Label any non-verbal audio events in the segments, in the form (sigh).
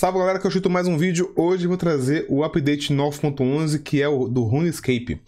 Salve galera que eu chuto mais um vídeo. Hoje vou trazer o update 9.11 que é o do RuneScape.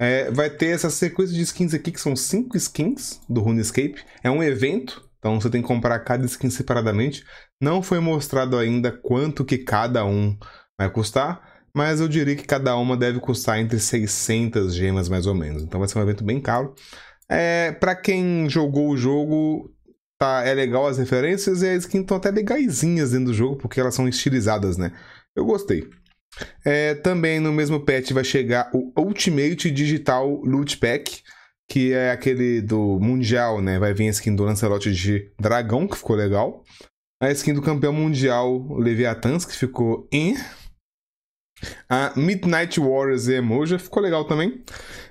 É, vai ter essa sequência de skins aqui que são 5 skins do RuneScape. É um evento, então você tem que comprar cada skin separadamente. Não foi mostrado ainda quanto que cada um vai custar, mas eu diria que cada uma deve custar entre 600 gemas mais ou menos. Então vai ser um evento bem caro. É, para quem jogou o jogo, tá, é legal as referências e as skins estão até legaisinhas dentro do jogo, porque elas são estilizadas, né? Eu gostei. É, também no mesmo patch vai chegar o Ultimate Digital Loot Pack, que é aquele do Mundial, né? Vai vir a skin do Lancelote de Dragão, que ficou legal. A skin do campeão mundial Leviathans, que ficou em. A Midnight Warriors e Emoja ficou legal também.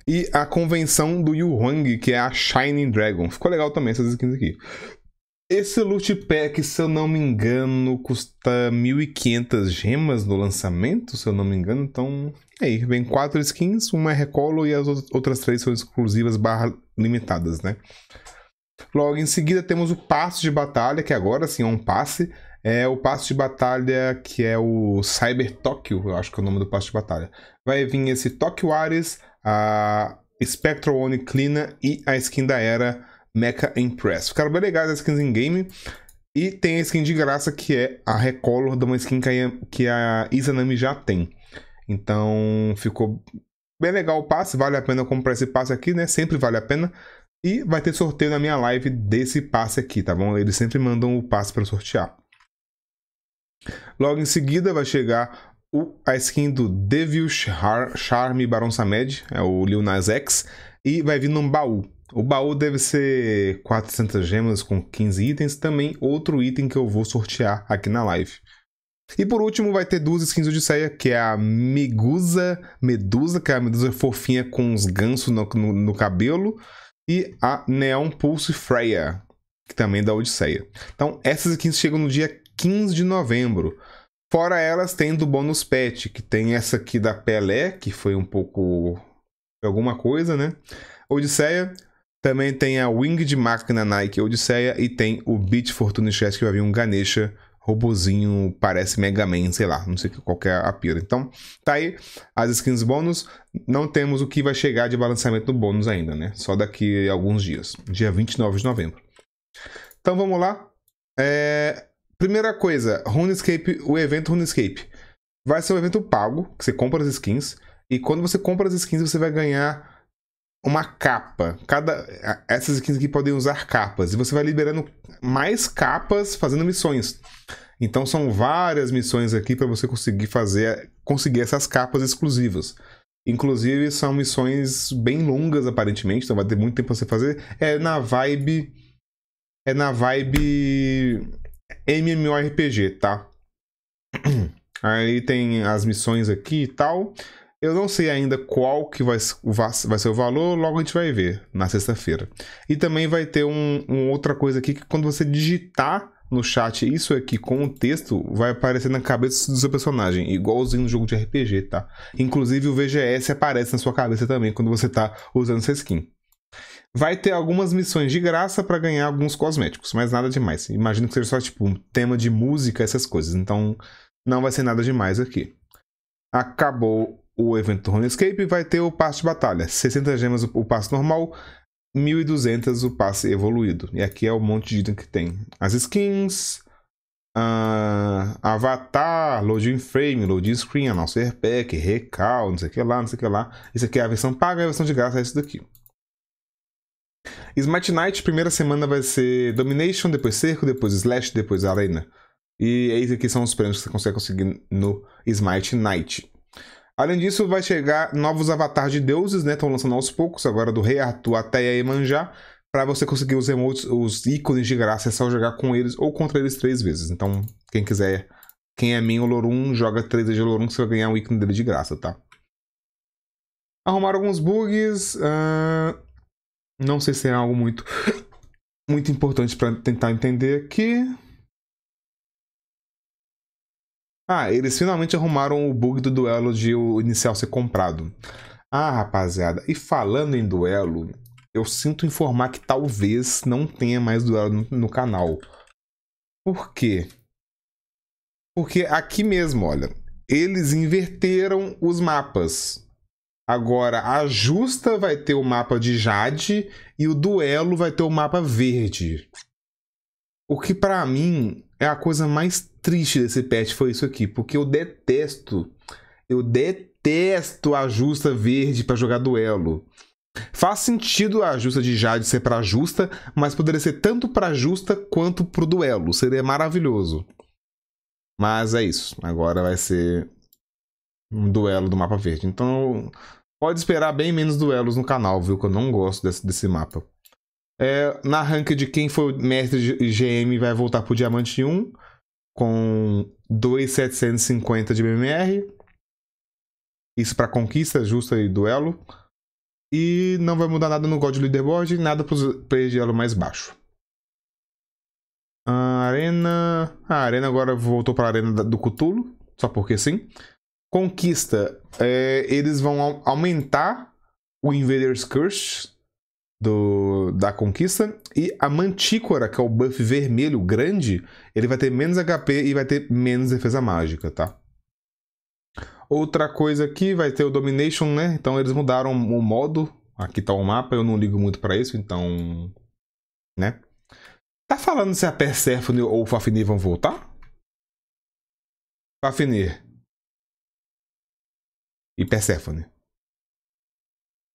E a convenção do Yu Huang, que é a Shining Dragon. Ficou legal também essas skins aqui. Esse loot pack, se eu não me engano, custa 1.500 gemas no lançamento, se eu não me engano. Então, é aí, vem quatro skins, uma é recolo e as outras três são exclusivas barra limitadas, né? Logo em seguida temos o passo de batalha, que agora sim é um passe. É o passo de batalha que é o Cyber Tokyo, eu acho que é o nome do passo de batalha. Vai vir esse Tokyo Ares, a Spectral One Cleaner e a skin da Era Mecha Impress. Ficaram bem legais as skins em game. E tem a skin de graça que é a Recolor de uma skin que a Izanami já tem. Então ficou bem legal o passe, vale a pena comprar esse passe aqui, né? Sempre vale a pena. E vai ter sorteio na minha live desse passe aqui, tá bom? Eles sempre mandam o passe para sortear. Logo em seguida vai chegar o, a skin do Devil Char, Charme Barão Samed, é o Lil Nas X, e vai vir num baú. O baú deve ser 400 gemas com 15 itens, também outro item que eu vou sortear aqui na live. E por último vai ter duas skins de Odisseia, que é a Megusa Medusa, que é a Medusa fofinha com os gansos no, no, no cabelo, e a Neon Pulse Freya, que também é da Odisseia. Então essas skins chegam no dia 15 de novembro. Fora elas, tem do bônus pet, que tem essa aqui da Pelé, que foi um pouco alguma coisa, né? Odisseia, também tem a Winged Máquina Nike Odisseia e tem o Beat Fortune Chess, que vai vir um Ganesha robozinho, parece Mega Man, sei lá, não sei qual que é a pira. Então, tá aí as skins bônus. Não temos o que vai chegar de balanceamento do bônus ainda, né? Só daqui a alguns dias, dia 29 de novembro. Então vamos lá. É... Primeira coisa, RuneScape, o evento RuneScape. Vai ser um evento pago, que você compra as skins. E quando você compra as skins, você vai ganhar uma capa. Cada essas skins aqui podem usar capas e você vai liberando mais capas fazendo missões. Então são várias missões aqui para você conseguir fazer conseguir essas capas exclusivas. Inclusive são missões bem longas aparentemente, então vai ter muito tempo para você fazer. É na vibe é na vibe MMORPG, tá? (clears throat) Aí tem as missões aqui e tal. Eu não sei ainda qual que vai, vai ser o valor, logo a gente vai ver na sexta-feira. E também vai ter uma outra coisa aqui que quando você digitar no chat isso aqui com o texto, vai aparecer na cabeça do seu personagem, igualzinho no jogo de RPG, tá? Inclusive o VGS aparece na sua cabeça também quando você tá usando essa skin. Vai ter algumas missões de graça para ganhar alguns cosméticos, mas nada demais. Imagino que seja só tipo um tema de música, essas coisas. Então não vai ser nada demais aqui. Acabou o evento do Runescape vai ter o passe de batalha. 60 gemas o passe normal, 1200 o passe evoluído. E aqui é o monte de item que tem. As skins, uh, avatar, loading frame, loading screen, announce pack, recal, não sei o que lá, não sei o que lá. Isso aqui é a versão paga e a versão de graça é isso daqui. Smite Night, primeira semana vai ser Domination, depois Cerco, depois Slash, depois Arena. E é isso aqui são os prêmios que você consegue conseguir no Smite Night. Além disso, vai chegar novos avatares de deuses, né? Estão lançando aos poucos, agora do Rei Arthur até Iemanjá, para você conseguir os emotes, os ícones de graça, é só jogar com eles ou contra eles três vezes. Então, quem quiser, quem é o Lorum, joga três vezes de Lorum, você vai ganhar um ícone dele de graça, tá? Arrumaram alguns bugs, uh... não sei se é algo muito, muito importante para tentar entender aqui. Ah, eles finalmente arrumaram o bug do duelo de o inicial ser comprado. Ah, rapaziada, e falando em duelo, eu sinto informar que talvez não tenha mais duelo no, canal. Por quê? Porque aqui mesmo, olha, eles inverteram os mapas. Agora, a justa vai ter o mapa de Jade e o duelo vai ter o mapa verde. O que para mim é a coisa mais triste desse patch foi isso aqui, porque eu detesto, eu detesto a justa verde para jogar duelo. Faz sentido a justa de Jade ser para justa, mas poderia ser tanto para justa quanto pro duelo. Seria maravilhoso. Mas é isso. Agora vai ser um duelo do mapa verde. Então pode esperar bem menos duelos no canal, viu? Que eu não gosto desse, desse mapa. É, na rank de quem foi mestre de GM vai voltar pro Diamante 1 com 2,750 de BMR. Isso para conquista justa e duelo. E não vai mudar nada no God Leaderboard, nada para os players de elo mais baixo. A Arena. A Arena agora voltou para a Arena do Cutulo, só porque sim. Conquista. É, eles vão aumentar o Invaders Curse do, da conquista. E a Mantícora, que é o buff vermelho grande, ele vai ter menos HP e vai ter menos defesa mágica, tá? Outra coisa aqui vai ter o Domination, né? Então eles mudaram o modo. Aqui tá o mapa, eu não ligo muito para isso, então. Né? Tá falando se a Persephone ou o Fafnir vão voltar? Fafnir. E Persephone.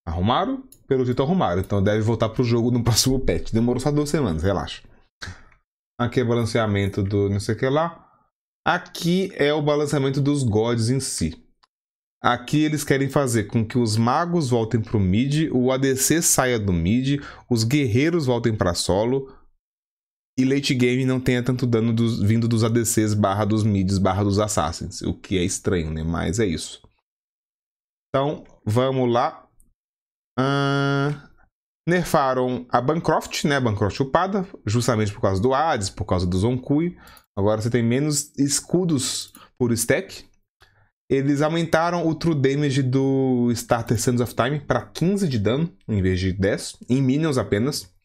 Arrumaram? Pelo jeito arrumaram. Então deve voltar pro jogo no próximo patch. Demorou só duas semanas, relaxa. Aqui é o balanceamento do não sei o que lá. Aqui é o balanceamento dos gods em si. Aqui eles querem fazer com que os magos voltem pro mid, o ADC saia do mid, os guerreiros voltem para solo e late game não tenha tanto dano dos, vindo dos ADCs barra dos mids barra dos assassins, o que é estranho, né? Mas é isso. Então, vamos lá Uh, nerfaram a Bancroft, né? Bancroft chupada, justamente por causa do Hades, por causa do Zonkui. Agora você tem menos escudos por stack. Eles aumentaram o True Damage do Starter Sands of Time para 15 de dano, em vez de 10, em minions apenas.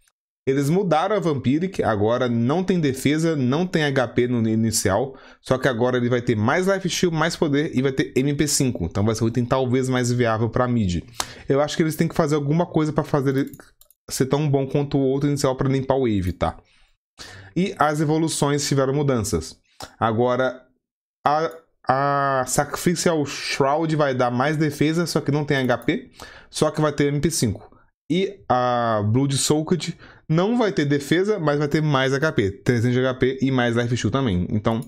Eles mudaram a Vampiric, agora não tem defesa, não tem HP no inicial, só que agora ele vai ter mais lifesteal, mais poder e vai ter MP5, então vai ser o item talvez mais viável para mid. Eu acho que eles têm que fazer alguma coisa para fazer ser tão bom quanto o outro inicial para limpar o wave, tá? E as evoluções tiveram mudanças. Agora, a, a Sacrificial Shroud vai dar mais defesa, só que não tem HP, só que vai ter MP5. E a Blood Soaked não vai ter defesa, mas vai ter mais HP. 300 HP e mais life Shield também. Então,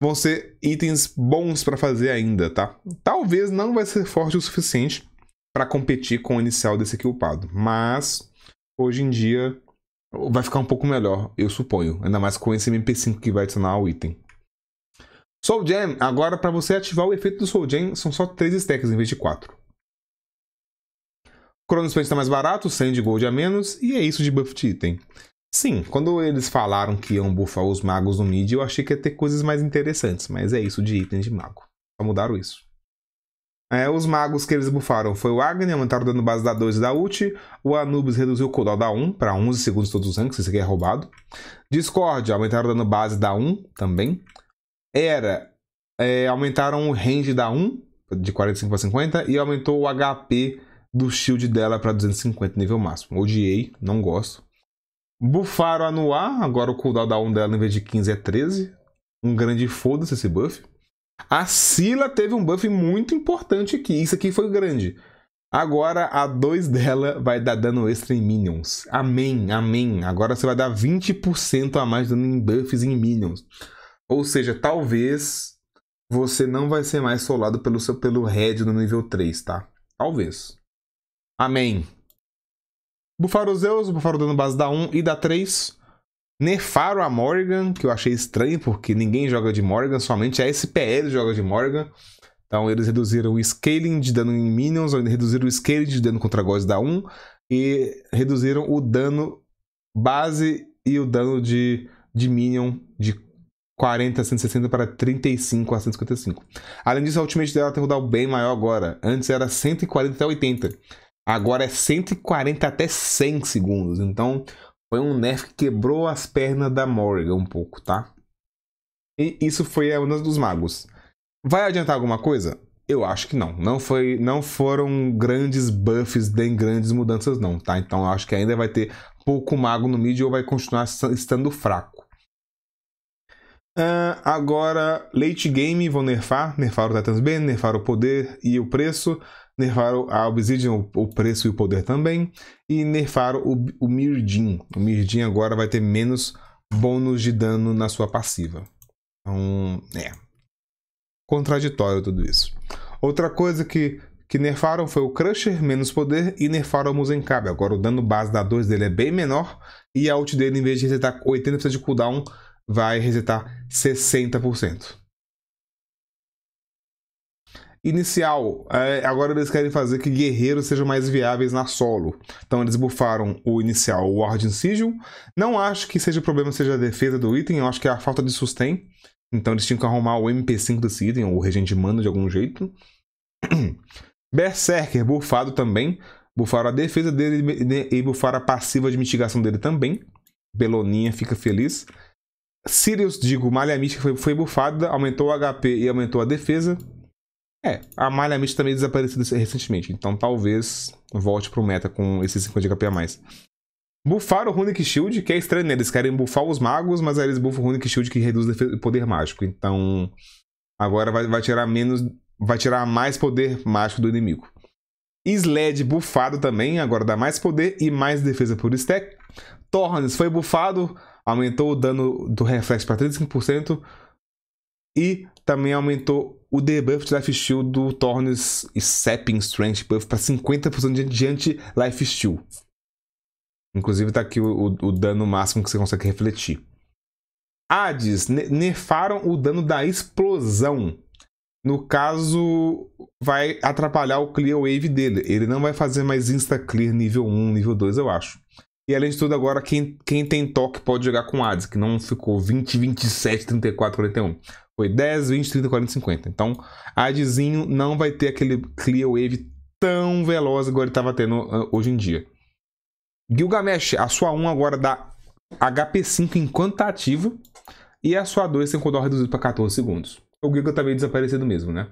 vão ser itens bons para fazer ainda, tá? Talvez não vai ser forte o suficiente para competir com o inicial desse aqui upado. Mas, hoje em dia, vai ficar um pouco melhor, eu suponho. Ainda mais com esse MP5 que vai adicionar ao item. Soul Jam, agora para você ativar o efeito do Soul Jam, são só 3 stacks em vez de 4. Chrono está mais barato, de Gold a é menos, e é isso de buff de item. Sim, quando eles falaram que iam buffar os magos no mid, eu achei que ia ter coisas mais interessantes, mas é isso de item de mago. Só mudaram isso. É, os magos que eles bufaram foi o Agni, aumentaram dano base da 2 e da ult. O Anubis reduziu o cooldown da 1 para 11 segundos todos os ranks, isso aqui é roubado. Discord, aumentaram dando base da 1 também. Era, é, aumentaram o range da 1 de 45 para 50 e aumentou o HP do shield dela para 250 nível máximo. Odiei, não gosto. Bufaram a agora o cooldown da 1 dela em vez de 15 é 13. Um grande foda-se esse buff. A Sila teve um buff muito importante aqui, isso aqui foi grande. Agora a 2 dela vai dar dano extra em minions. Amém, amém. Agora você vai dar 20% a mais dano em buffs em minions. Ou seja, talvez você não vai ser mais solado pelo seu pelo red no nível 3, tá? Talvez. Amém. Bufar os Zeus, bufar dando base da 1 e da 3. Nefaram a Morgan, que eu achei estranho, porque ninguém joga de Morgan, somente a SPL joga de Morgan. Então eles reduziram o scaling de dano em minions, reduziram o scaling de dano contra gods da 1 e reduziram o dano base e o dano de, de minion de 40 a 160 para 35 a 155. Além disso, a ultimate dela tem um cooldown bem maior agora. Antes era 140 até 80. Agora é 140 até 100 segundos. Então foi um nerf que quebrou as pernas da Morrigan um pouco, tá? E isso foi a Unas dos Magos. Vai adiantar alguma coisa? Eu acho que não. Não, foi, não foram grandes buffs nem grandes mudanças, não, tá? Então eu acho que ainda vai ter pouco mago no mid ou vai continuar estando fraco. Uh, agora, late game, vou nerfar. Nerfar o Titans B, nerfar o poder e o preço nerfaram a Obsidian, o preço e o poder também, e nerfaram o, o Mirjin. O Mirjin agora vai ter menos bônus de dano na sua passiva. Então, é. Contraditório tudo isso. Outra coisa que, que nerfaram foi o Crusher, menos poder, e nerfaram o Muzenkabe. Agora o dano base da 2 dele é bem menor, e a ult dele, em vez de resetar 80% de cooldown, vai resetar 60% inicial. É, agora eles querem fazer que guerreiros sejam mais viáveis na solo. Então eles bufaram o inicial, o Ward Sigil. Não acho que seja problema seja a defesa do item, eu acho que é a falta de sustain. Então eles tinham que arrumar o MP5 desse item, ou o regente mana de algum jeito. (clears throat) Berserker, bufado também. Buffaram a defesa dele e bufaram a passiva de mitigação dele também. Beloninha fica feliz. Sirius, digo, Malha Mística foi, foi bufada, aumentou o HP e aumentou a defesa. É, a malha mista também desapareceu recentemente, então talvez volte pro meta com esses 50 de HP a mais. Bufaram o Runic Shield, que é estranho, né? Eles querem bufar os magos, mas aí eles bufam o Runic Shield que reduz o poder mágico. Então, agora vai, vai, tirar menos... Vai tirar mais poder mágico do inimigo. Sled bufado também, agora dá mais poder e mais defesa por stack. Thorns foi bufado, aumentou o dano do reflexo para 35% e também aumentou o debuff de Life Steal do Thorns e Sapping Strength Buff para 50% de, de anti-Life Steal. Inclusive tá aqui o, o, o, dano máximo que você consegue refletir. Hades, nerfaram o dano da explosão. No caso, vai atrapalhar o clear wave dele. Ele não vai fazer mais insta clear nível 1, nível 2, eu acho. E além de tudo, agora quem, quem tem toque pode jogar com Hades, que não ficou 20, 27, 34, 41. Foi 10, 20, 30, 40, 50. Então, a Adizinho não vai ter aquele clear wave tão veloz igual ele estava tendo ah, hoje em dia. Gilgamesh, a sua 1 agora dá HP5 enquanto está ativa. E a sua 2 tem cooldown reduzido para 14 segundos. O Giga tá meio desaparecido mesmo, né?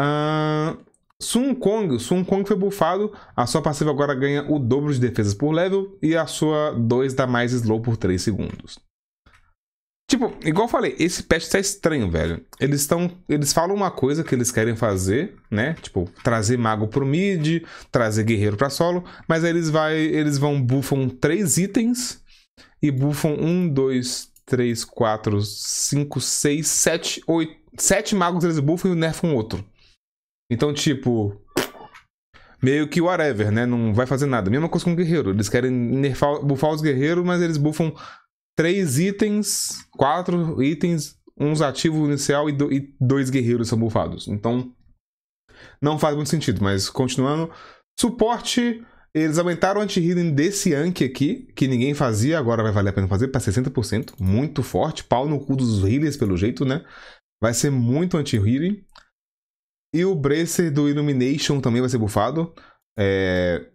Uh, Sun Kong. Sun Kong foi bufado. A sua passiva agora ganha o dobro de defesas por level. E a sua 2 dá mais slow por 3 segundos. Tipo, igual eu falei, esse patch tá estranho, velho. Eles estão. Eles falam uma coisa que eles querem fazer, né? Tipo, trazer mago pro mid, trazer guerreiro pra solo, mas aí eles, vai, eles vão buffam três itens e buffam um, dois, três, quatro, cinco, seis, sete, oito. Sete magos eles buffam e nerfam outro. Então, tipo. Meio que whatever, né? Não vai fazer nada. Mesma coisa com o guerreiro. Eles querem nerfar, buffar os guerreiros, mas eles buffam três itens, quatro itens, uns ativos inicial e, do, e dois guerreiros são bufados. Então, não faz muito sentido, mas continuando. Suporte, eles aumentaram o anti-healing desse Anki aqui, que ninguém fazia, agora vai valer a pena fazer, para 60%, muito forte. Pau no cu dos healers, pelo jeito, né? Vai ser muito anti-healing. E o Bracer do Illumination também vai ser bufado. É...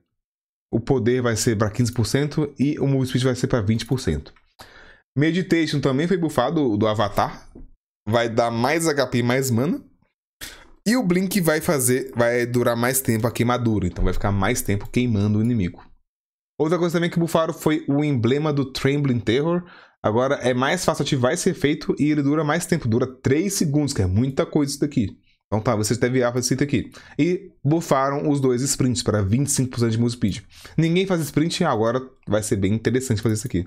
O poder vai ser para 15% e o Move Speed vai ser para 20%. Meditation também foi bufado do Avatar. Vai dar mais HP, mais mana. E o Blink vai fazer, vai durar mais tempo a queimadura, então vai ficar mais tempo queimando o inimigo. Outra coisa também que bufaram foi o emblema do Trembling Terror. Agora é mais fácil ativar esse efeito e ele dura mais tempo, dura 3 segundos, que é muita coisa isso daqui. Então tá, vocês devem fazer isso aqui. E bufaram os dois sprints para 25% de move speed. Ninguém faz sprint agora vai ser bem interessante fazer isso aqui.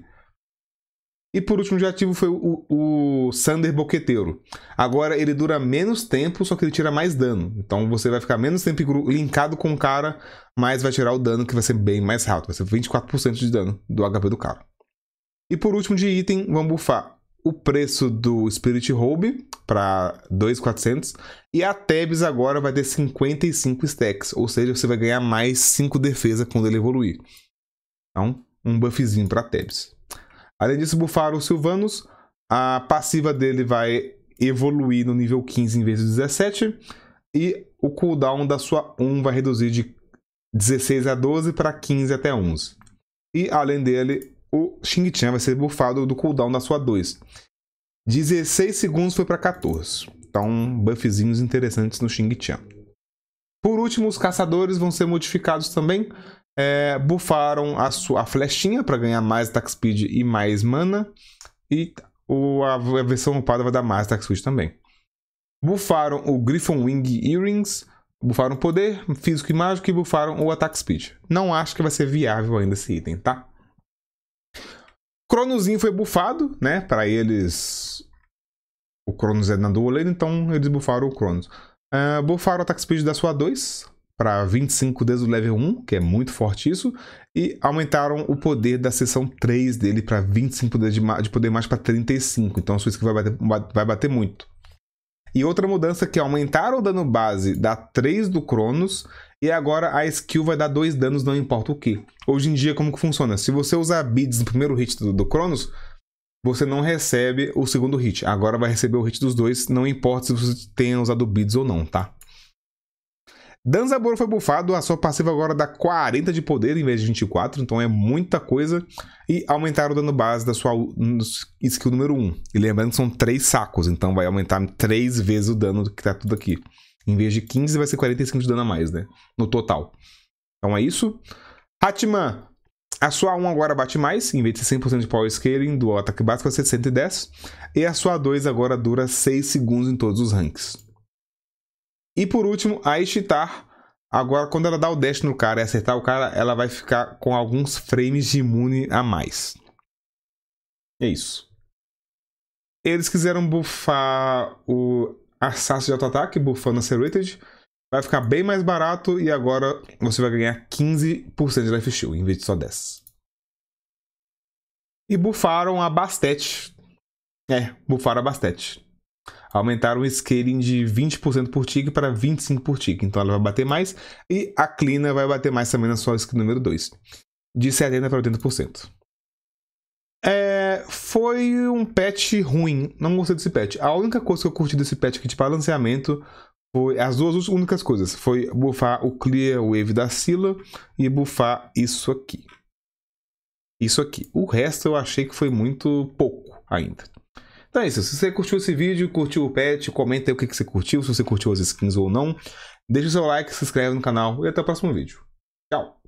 E por último de ativo foi o, o Sander Boqueteiro. Agora ele dura menos tempo, só que ele tira mais dano. Então você vai ficar menos tempo linkado com o cara, mas vai tirar o dano que vai ser bem mais rápido. Vai ser 24% de dano do HP do cara. E por último de item, vamos bufar o preço do Spirit Robe para 2.400 e a Tebs agora vai ter 55 stacks, ou seja, você vai ganhar mais 5 defesa quando ele evoluir. Então, um buffzinho para Tebs. Além disso, bufar o Silvanus. A passiva dele vai evoluir no nível 15 em vez de 17. E o cooldown da sua 1 vai reduzir de 16 a 12 para 15 até 11. E além dele, o Xing Chan vai ser bufado do cooldown da sua 2. 16 segundos foi para 14. Então, buffzinhos interessantes no Xing Chan. Por último, os caçadores vão ser modificados também. É, bufaram a, sua, a flechinha para ganhar mais attack speed e mais mana. E o, a, a versão upada vai dar mais attack speed também. Bufaram o Griffon Wing Earrings. Bufaram poder, físico e mágico e bufaram o attack speed. Não acho que vai ser viável ainda esse item, tá? Cronozinho foi bufado, né? Para eles. O Cronos é na dual então eles bufaram o Cronos. Uh, bufaram o attack speed da sua 2, para 25 desde do level 1, que é muito forte isso, e aumentaram o poder da seção 3 dele para 25 de, de poder mais para 35, então a sua skill vai bater, vai bater muito. E outra mudança que aumentaram o dano base, da 3 do Cronos, e agora a skill vai dar 2 danos, não importa o que. Hoje em dia, como que funciona? Se você usar bids no primeiro hit do, do Cronos, você não recebe o segundo hit. Agora vai receber o hit dos dois, não importa se você tenha usado bids ou não, tá? Danzaburo foi bufado, a sua passiva agora dá 40 de poder em vez de 24, então é muita coisa. E aumentaram o dano base da sua skill número 1. E lembrando que são 3 sacos, então vai aumentar 3 vezes o dano que tá tudo aqui. Em vez de 15, vai ser 45 de dano a mais, né? No total. Então é isso. Hatman, a sua 1 agora bate mais, em vez de 100% de power scaling do ataque básico vai ser 110. E a sua 2 agora dura 6 segundos em todos os ranks. E por último, a Ishtar. Agora, quando ela dá o dash no cara e acertar o cara, ela vai ficar com alguns frames de imune a mais. É isso. Eles quiseram buffar o Assassin de auto-ataque, buffando Accelerated. Vai ficar bem mais barato e agora você vai ganhar 15% de life shield, em vez de só 10. E bufaram a Bastet. É, bufaram a Bastet aumentaram o scaling de 20% por tig para 25% por tig. Então ela vai bater mais e a Clina vai bater mais também na sua skill número 2, de 70% para 80%. É, foi um patch ruim, não gostei desse patch. A única coisa que eu curti desse patch aqui de balanceamento foi as duas únicas coisas, foi buffar o Clear Wave da Sila e buffar isso aqui. Isso aqui. O resto eu achei que foi muito pouco ainda. Então é isso. Se você curtiu esse vídeo, curtiu o pet, comenta aí o que, você curtiu, se você curtiu as skins ou não. Deixa o seu like, se inscreve no canal e até o próximo vídeo. Tchau!